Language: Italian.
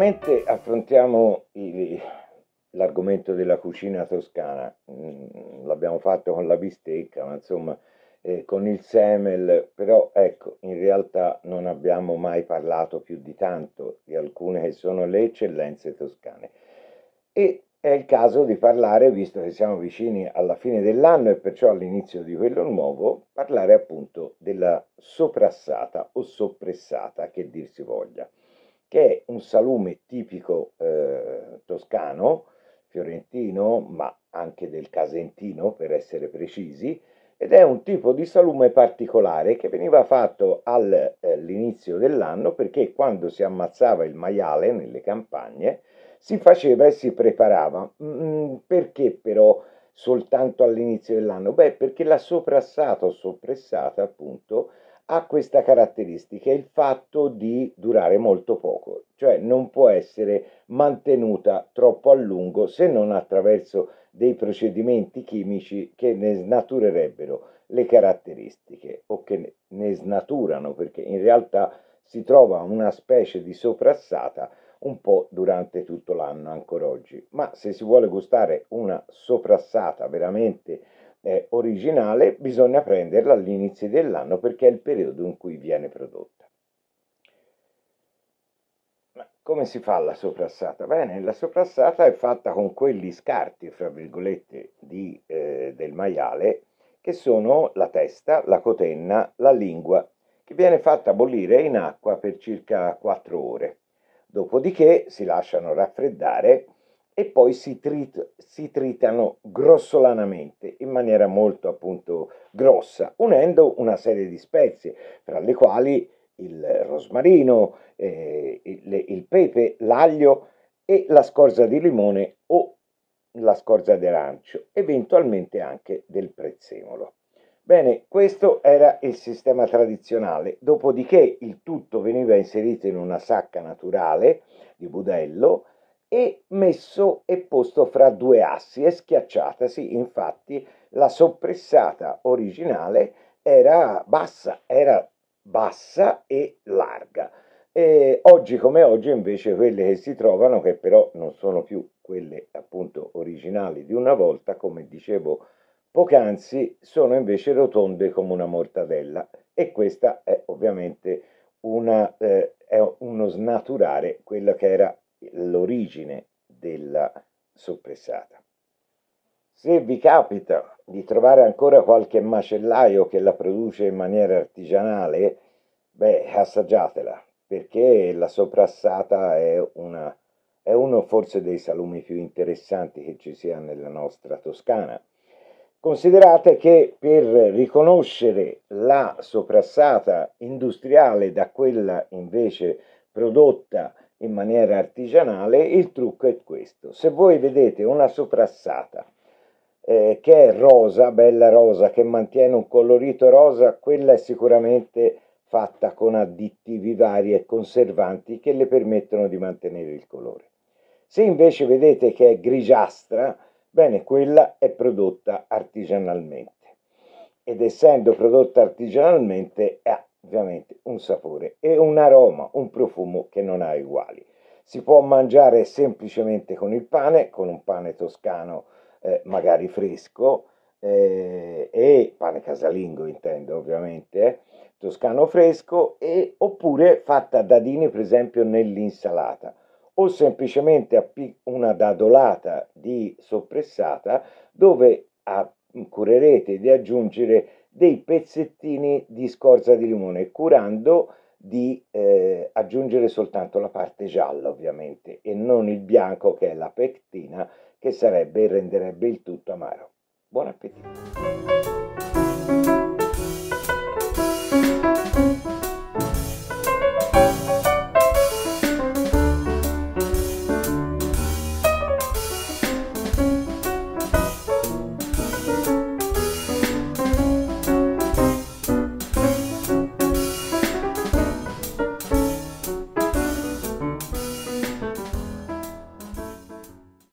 Solitamente affrontiamo i, l'argomento della cucina toscana, mm, l'abbiamo fatto con la bistecca, ma insomma eh, con il semel, però ecco, in realtà non abbiamo mai parlato più di tanto di alcune che sono le eccellenze toscane. E è il caso di parlare, visto che siamo vicini alla fine dell'anno e perciò all'inizio di quello nuovo, parlare appunto della soprassata o soppressata, che dir si voglia che è un salume tipico eh, toscano, fiorentino, ma anche del Casentino per essere precisi, ed è un tipo di salume particolare che veniva fatto all'inizio eh, dell'anno perché quando si ammazzava il maiale nelle campagne si faceva e si preparava. Mm, perché però soltanto all'inizio dell'anno? Beh, perché la soprassata o soppressata appunto ha questa caratteristica, il fatto di durare molto poco, cioè non può essere mantenuta troppo a lungo se non attraverso dei procedimenti chimici che ne snaturerebbero le caratteristiche o che ne snaturano, perché in realtà si trova una specie di soprassata un po' durante tutto l'anno ancora oggi. Ma se si vuole gustare una soprassata veramente eh, originale bisogna prenderla all'inizio dell'anno perché è il periodo in cui viene prodotta. Ma come si fa la soprassata? Bene, la soprassata è fatta con quegli scarti, fra virgolette, di, eh, del maiale che sono la testa, la cotenna, la lingua, che viene fatta bollire in acqua per circa 4 ore. Dopodiché si lasciano raffreddare e poi si, trit- si, tritano grossolanamente, in maniera molto appunto grossa, unendo una serie di spezie, tra le quali il rosmarino, eh, il, il pepe, l'aglio e la scorza di limone o la scorza d'arancio, eventualmente anche del prezzemolo. Bene, questo era il sistema tradizionale, dopodiché il tutto veniva inserito in una sacca naturale di budello e messo e posto fra due assi e schiacciatasi infatti la soppressata originale era bassa, era bassa e larga. E oggi come oggi invece quelle che si trovano, che però non sono più quelle appunto originali di una volta, come dicevo poc'anzi, sono invece rotonde come una mortadella e questa è ovviamente una, eh, è uno snaturare quella che era l'origine della soppressata. Se vi capita di trovare ancora qualche macellaio che la produce in maniera artigianale, beh, assaggiatela, perché la soprassata è, una, è uno forse dei salumi più interessanti che ci sia nella nostra Toscana. Considerate che per riconoscere la soprassata industriale da quella invece prodotta in maniera artigianale, il trucco è questo. Se voi vedete una soprassata eh, che è rosa, bella rosa, che mantiene un colorito rosa, quella è sicuramente fatta con additivi vari e conservanti che le permettono di mantenere il colore. Se invece vedete che è grigiastra, bene, quella è prodotta artigianalmente ed essendo prodotta artigianalmente ha eh, ovviamente sapore e un aroma, un profumo che non ha uguali. Si può mangiare semplicemente con il pane, con un pane toscano eh, magari fresco, eh, e pane casalingo intendo ovviamente, toscano fresco, e, oppure fatta a dadini per esempio nell'insalata, o semplicemente una dadolata di soppressata dove a- ah, curerete di aggiungere dei pezzettini di scorza di limone, curando di eh, aggiungere soltanto la parte gialla ovviamente e non il bianco che è la pectina che sarebbe renderebbe il tutto amaro. Buon appetito!